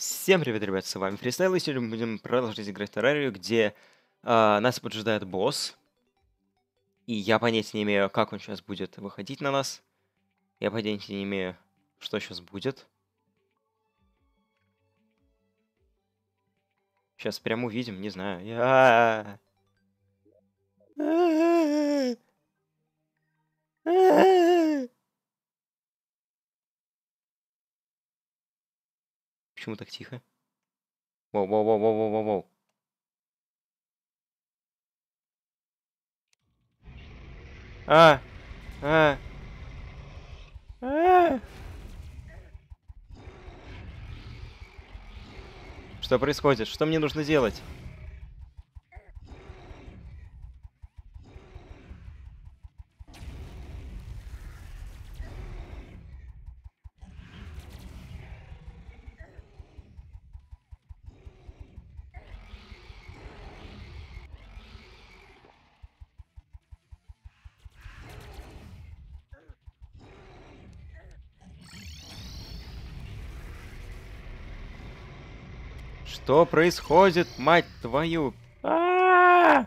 Всем привет, ребят, с вами Фристайл, и сегодня мы будем продолжить играть в Террарию, где э, нас поджидает босс. И я понятия не имею, как он сейчас будет выходить на нас. Я понятия не имею, что сейчас будет. Сейчас прям увидим, не знаю. Я... Почему так тихо? Воу-воу-воу-воу-воу-воу. А! А! А! Что происходит? Что мне нужно делать? Что происходит, мать твою? А -а -а!